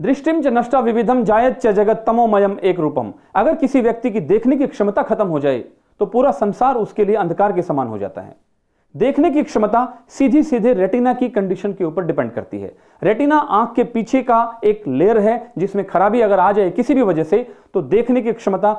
दृष्टि च नष्टा विविधम जायत च जगत तमोमयम एक रूपम अगर किसी व्यक्ति की देखने की क्षमता खत्म हो जाए तो पूरा संसार उसके लिए अंधकार के समान हो जाता है देखने की क्षमता सीधी सीधे रेटिना की कंडीशन के ऊपर डिपेंड करती है रेटिना आंख के पीछे का एक लेयर है जिसमें खराबी अगर आ जाए किसी भी वजह से तो देखने की क्षमता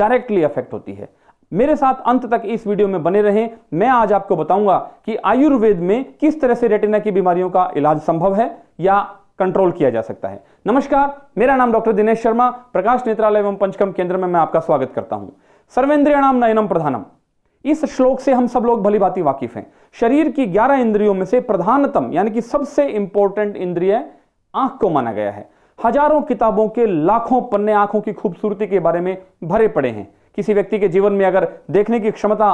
डायरेक्टली अफेक्ट होती है मेरे साथ अंत तक इस वीडियो में बने रहें मैं आज आपको बताऊंगा कि आयुर्वेद में किस तरह से रेटिना की बीमारियों का इलाज संभव है या कंट्रोल किया जा सकता है नमस्कार मेरा नाम डॉक्टर दिनेश शर्मा प्रकाश नेत्रालय एवं पंचकम केंद्र में मैं आपका स्वागत करता हूं सर्वेंद्रिय नाम नयनम प्रधानम इस श्लोक से हम सब लोग भली भांति वाकिफ हैं शरीर की 11 इंद्रियों में से प्रधानतम यानी कि सबसे इंपॉर्टेंट इंद्रिय आंख को माना गया है हजारों किताबों के लाखों पन्ने आंखों की खूबसूरती के बारे में भरे पड़े हैं किसी व्यक्ति के जीवन में अगर देखने की क्षमता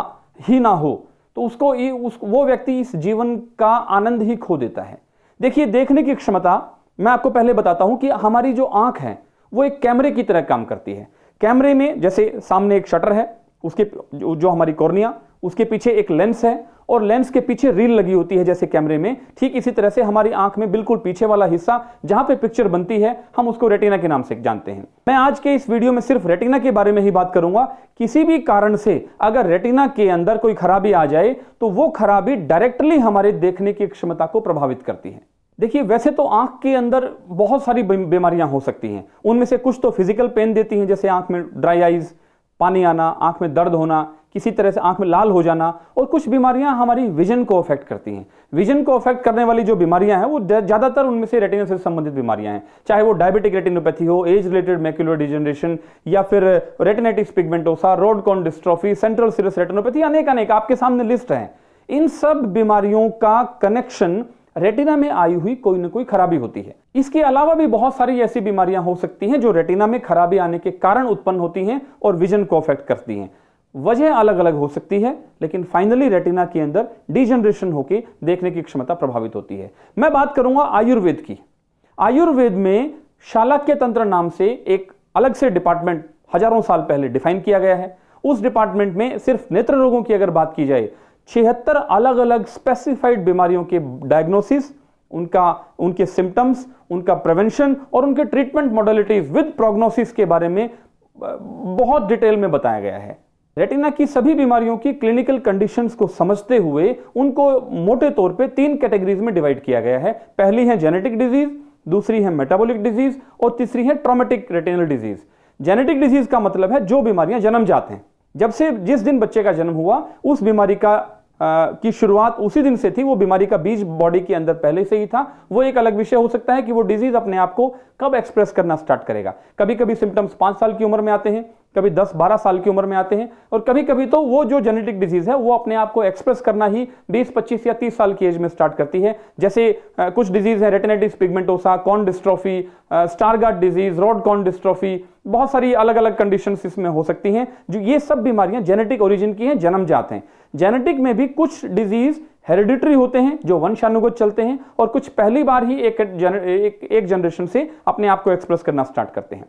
ही ना हो तो उसको उस, वो व्यक्ति इस जीवन का आनंद ही खो देता है देखिए देखने की क्षमता मैं आपको पहले बताता हूं कि हमारी जो आंख है वो एक कैमरे की तरह काम करती है कैमरे में जैसे सामने एक शटर है उसके जो हमारी कॉर्निया उसके पीछे एक लेंस है और लेंस के पीछे रील लगी होती है जैसे कैमरे में ठीक इसी तरह से हमारी आंख में बिल्कुल पीछे वाला हिस्सा जहां पे पिक्चर बनती है हम उसको रेटिना के नाम से जानते हैं मैं आज के इस वीडियो में सिर्फ रेटिना के बारे में ही बात करूंगा किसी भी कारण से अगर रेटिना के अंदर कोई खराबी आ जाए तो वो खराबी डायरेक्टली हमारे देखने की क्षमता को प्रभावित करती है देखिए वैसे तो आंख के अंदर बहुत सारी बीमारियां हो सकती हैं उनमें से कुछ तो फिजिकल पेन देती हैं जैसे आंख में ड्राई आइज पानी आना आंख में दर्द होना किसी तरह से आंख में लाल हो जाना और कुछ बीमारियां हमारी विजन को अफेक्ट करती हैं विजन को अफेक्ट करने वाली जो बीमारियां हैं वो ज़्यादातर उनमें से रेटिना से संबंधित बीमारियां हैं चाहे वो डायबिटिक रेटिनोपैथी हो एज रिलेटेड मैक्यूलर डिजनरेशन या फिर retinitis pigmentosa rod cone dystrophy central serous retinopathy अनेक अनेक आपके सामने लिस्ट है इन सब बीमारियों का कनेक्शन रेटिना में आई हुई कोई ना कोई खराबी होती है इसके अलावा भी बहुत सारी ऐसी बीमारियां हो सकती हैं जो रेटिना में खराबी आने के कारण उत्पन्न होती हैं और विजन को अफेक्ट करती हैं वजह अलग अलग हो सकती है लेकिन फाइनली रेटिना के अंदर डिजनरेशन होकर देखने की क्षमता प्रभावित होती है मैं बात करूंगा आयुर्वेद की आयुर्वेद में शालाक्य तंत्र नाम से एक अलग से डिपार्टमेंट हजारों साल पहले डिफाइन किया गया है उस डिपार्टमेंट में सिर्फ नेत्र रोगों की अगर बात की जाए छिहत्तर अलग अलग स्पेसिफाइड बीमारियों के डायग्नोसिस उनका उनके सिम्टम्स उनका प्रिवेंशन और उनके ट्रीटमेंट मॉडलिटीज विद प्रोग्नोसिस के बारे में बहुत डिटेल में बताया गया है रेटिना की सभी बीमारियों की क्लिनिकल कंडीशंस को समझते हुए उनको मोटे तौर पे तीन कैटेगरीज में डिवाइड किया गया है पहली है जेनेटिक डिजीज दूसरी है मेटाबॉलिक डिजीज और तीसरी है traumatic retinal disease genetic disease का मतलब है जो बीमारियां जन्म जाते हैं जब से जिस दिन बच्चे का जन्म हुआ उस बीमारी का की शुरुआत उसी दिन से थी वो बीमारी का बीज बॉडी के अंदर पहले से ही था वो एक अलग विषय हो सकता है कि वो डिजीज अपने आप को कब एक्सप्रेस करना स्टार्ट करेगा कभी कभी सिम्टम्स पांच साल की उम्र में आते हैं कभी 10-12 साल की उम्र में आते हैं और कभी कभी तो वो जो जेनेटिक डिजीज है वो अपने आप को एक्सप्रेस करना ही 20-25 या 30 साल की एज में स्टार्ट करती है जैसे आ, कुछ डिजीज है retinitis pigmentosa cone dystrophy Stargardt disease rod cone dystrophy बहुत सारी अलग अलग कंडीशन इसमें हो सकती हैं जो ये सब बीमारियां जेनेटिक ओरिजिन की हैं जाते हैं जेनेटिक में भी कुछ डिजीज हेरिडिटरी होते हैं जो वंशानुगत चलते हैं और कुछ पहली बार ही एक जनरेशन से अपने आप को एक्सप्रेस करना स्टार्ट करते हैं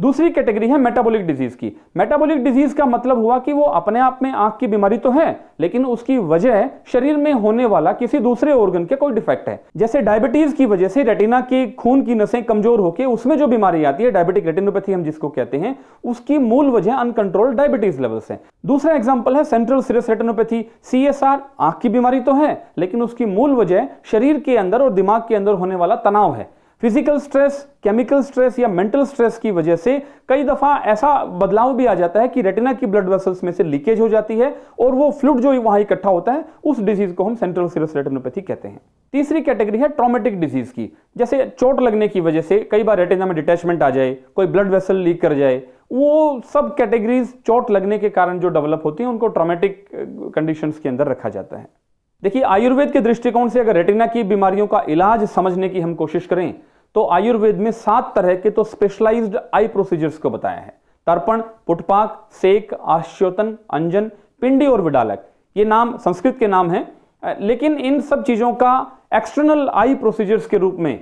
दूसरी कैटेगरी है मेटाबॉलिक डिजीज की मेटाबॉलिक डिजीज का मतलब हुआ कि वो अपने आप में आंख की बीमारी तो है लेकिन उसकी वजह शरीर में होने वाला किसी दूसरे ऑर्गन के कोई डिफेक्ट है जैसे डायबिटीज की वजह से रेटिना की खून की नसें कमजोर होकर उसमें जो बीमारी आती है डायबिटिक रेटिनोपैथी हम जिसको कहते हैं उसकी मूल वजह अनकंट्रोल डायबिटीज लेवल्स है दूसरा एग्जाम्पल है सेंट्रल सीरियस रेटिनोपैथी सी आंख की बीमारी तो है लेकिन उसकी मूल वजह शरीर के अंदर और दिमाग के अंदर होने वाला तनाव है फिजिकल स्ट्रेस केमिकल स्ट्रेस या मेंटल स्ट्रेस की वजह से कई दफ़ा ऐसा बदलाव भी आ जाता है कि रेटिना की ब्लड वेसल्स में से लीकेज हो जाती है और वो फ्लूड जो वहां इकट्ठा होता है उस डिजीज़ को हम सेंट्रल सीरस रेटिनोपैथी कहते हैं तीसरी कैटेगरी है ट्रॉमेटिक डिजीज़ की जैसे चोट लगने की वजह से कई बार रेटिना में डिटैचमेंट आ जाए कोई ब्लड वेसल लीक कर जाए वो सब कैटेगरीज चोट लगने के कारण जो डेवलप होती हैं उनको ट्रॉमेटिक कंडीशंस के अंदर रखा जाता है देखिए आयुर्वेद के दृष्टिकोण से अगर रेटिना की बीमारियों का इलाज समझने की हम कोशिश करें तो आयुर्वेद में सात तरह के तो स्पेशलाइज्ड आई प्रोसीजर्स को बताया है तर्पण पुटपाक सेक आश्योतन अंजन पिंडी और विडालक ये नाम संस्कृत के नाम है लेकिन इन सब चीजों का एक्सटर्नल आई प्रोसीजर्स के रूप में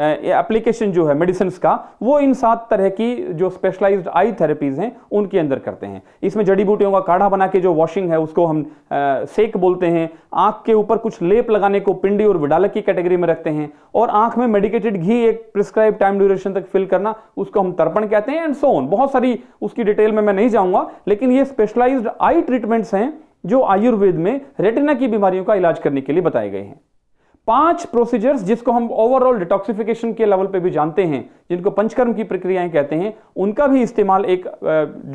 एप्लीकेशन जो है मेडिसिन का वो इन सात तरह की जो स्पेशलाइज्ड आई थेरेपीज हैं उनके अंदर करते हैं इसमें जड़ी बूटियों का काढ़ा बना के जो वॉशिंग है उसको हम आ, सेक बोलते हैं आंख के ऊपर कुछ लेप लगाने को पिंडी और विडालक की कैटेगरी में रखते हैं और आंख में मेडिकेटेड घी एक प्रिस्क्राइब टाइम ड्यूरेशन तक फिल करना उसको हम तर्पण कहते हैं एंड सोन बहुत सारी उसकी डिटेल में मैं नहीं जाऊँगा लेकिन ये स्पेशलाइज्ड आई ट्रीटमेंट्स हैं जो आयुर्वेद में रेटिना की बीमारियों का इलाज करने के लिए बताए गए हैं पांच प्रोसीजर्स जिसको हम ओवरऑल डिटॉक्सिफिकेशन के लेवल पे भी जानते हैं जिनको पंचकर्म की प्रक्रियाएं कहते हैं उनका भी इस्तेमाल एक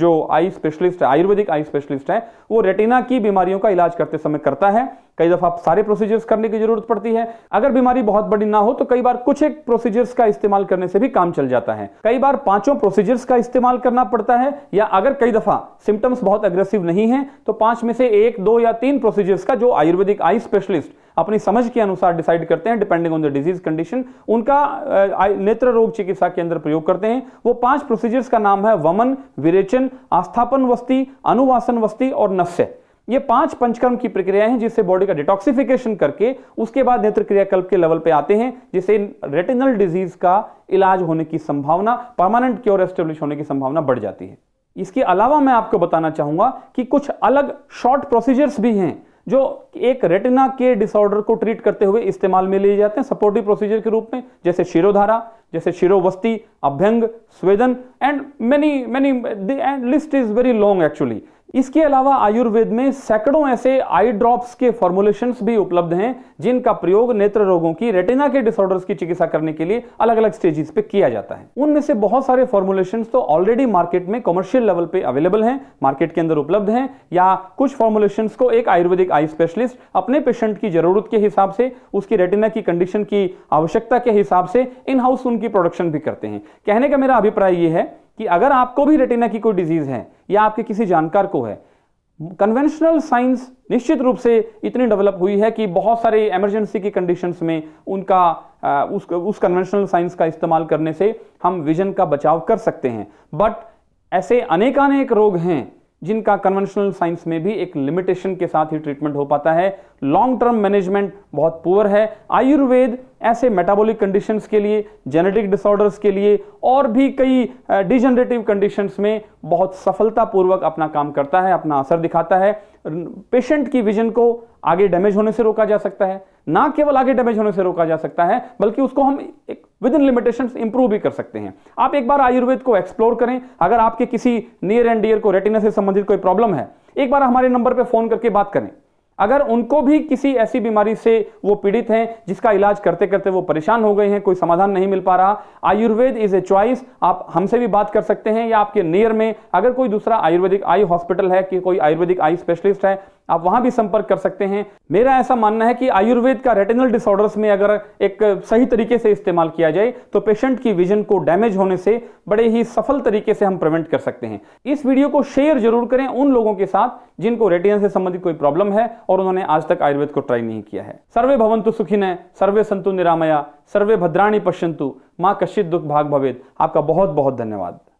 जो आई स्पेशलिस्ट है आयुर्वेदिक आई स्पेशलिस्ट है वो रेटिना की बीमारियों का इलाज करते समय करता है कई दफा आप सारे प्रोसीजर्स करने की जरूरत पड़ती है अगर बीमारी बहुत बड़ी ना हो तो कई बार कुछ एक प्रोसीजर्स का इस्तेमाल करने से भी काम चल जाता है कई बार पांचों प्रोसीजर्स का इस्तेमाल करना पड़ता है या अगर कई दफा सिम्टम्स बहुत अग्रेसिव नहीं है तो पांच में से एक दो या तीन प्रोसीजर्स का जो आयुर्वेदिक आई स्पेशलिस्ट अपनी समझ के अनुसार डिसाइड करते हैं depending on the disease condition उनका नेत्र रोग चिकित्सा के अंदर प्रयोग करते हैं वो पांच प्रोसीजर्स का नाम है वमन विरेचन आस्थापन वस्ती अनुवासन वस्ती और नस्य ये पांच पंचकर्म की प्रक्रिया है जिससे बॉडी का डिटॉक्सिफिकेशन करके उसके बाद नेत्र क्रियाकल्प के लेवल पे आते हैं जिससे रेटिनल डिजीज का इलाज होने की संभावना परमानेंट क्योर एस्टेब्लिश होने की संभावना बढ़ जाती है इसके अलावा मैं आपको बताना चाहूंगा कि कुछ अलग शॉर्ट प्रोसीजर्स भी हैं जो एक रेटिना के डिसऑर्डर को ट्रीट करते हुए इस्तेमाल में लिए जाते हैं सपोर्टिव प्रोसीजर के रूप में जैसे शिरोधारा जैसे शिरोवस्ती अभ्यंग स्वेदन and many many list is very long actually इसके अलावा आयुर्वेद में सैकड़ों ऐसे आई ड्रॉप्स के फॉर्मुलेशन भी उपलब्ध हैं जिनका प्रयोग नेत्र रोगों की रेटिना के डिसऑर्डर्स की चिकित्सा करने के लिए अलग अलग स्टेजेस पे किया जाता है उनमें से बहुत सारे फॉर्मुलेशन तो ऑलरेडी मार्केट में कमर्शियल लेवल पे अवेलेबल हैं मार्केट के अंदर उपलब्ध हैं या कुछ फॉर्मुलेशन को एक आयुर्वेदिक आई स्पेशलिस्ट अपने पेशेंट की जरूरत के हिसाब से उसकी रेटिना की कंडीशन की आवश्यकता के हिसाब से इन हाउस उनकी प्रोडक्शन भी करते हैं कहने का मेरा अभिप्राय यह है कि अगर आपको भी रेटिना की कोई डिजीज है या आपके किसी जानकार को है कन्वेंशनल साइंस निश्चित रूप से इतनी डेवलप हुई है कि बहुत सारे इमरजेंसी की कंडीशंस में उनका उस उस कन्वेंशनल साइंस का इस्तेमाल करने से हम विजन का बचाव कर सकते हैं बट ऐसे अनेकानेक रोग हैं जिनका कन्वेंशनल साइंस में भी एक लिमिटेशन के साथ ही ट्रीटमेंट हो पाता है लॉन्ग टर्म मैनेजमेंट बहुत पुअर है आयुर्वेद ऐसे मेटाबॉलिक कंडीशंस के लिए जेनेटिक डिसऑर्डर्स के लिए और भी कई डिजनरेटिव कंडीशंस में बहुत सफलतापूर्वक अपना काम करता है अपना असर दिखाता है पेशेंट की विजन को आगे डैमेज होने से रोका जा सकता है ना केवल आगे डैमेज होने से रोका जा सकता है बल्कि उसको हम एक विद इन लिमिटेशन इंप्रूव भी कर सकते हैं आप एक बार आयुर्वेद को एक्सप्लोर करें अगर आपके किसी नियर एंड डियर को रेटिना से संबंधित कोई प्रॉब्लम है एक बार हमारे नंबर पर फोन करके बात करें अगर उनको भी किसी ऐसी बीमारी से वो पीड़ित हैं जिसका इलाज करते करते वो परेशान हो गए हैं कोई समाधान नहीं मिल पा रहा आयुर्वेद इज ए चॉइस आप हमसे भी बात कर सकते हैं या आपके नियर में अगर कोई दूसरा आयुर्वेदिक आई हॉस्पिटल है कि कोई आयुर्वेदिक आई स्पेशलिस्ट है आप वहां भी संपर्क कर सकते हैं मेरा ऐसा मानना है कि आयुर्वेद का रेटिनल डिसऑर्डर्स में अगर एक सही तरीके से इस्तेमाल किया जाए तो पेशेंट की विजन को डैमेज होने से बड़े ही सफल तरीके से हम प्रिवेंट कर सकते हैं इस वीडियो को शेयर जरूर करें उन लोगों के साथ जिनको रेटिना से संबंधित कोई प्रॉब्लम है और उन्होंने आज तक आयुर्वेद को ट्राई नहीं किया है सर्वे भवंतु सुखिन सर्वे संतु निरामया सर्वे भद्राणी पश्यंतु माँ कश्य दुख भाग भवेद आपका बहुत बहुत धन्यवाद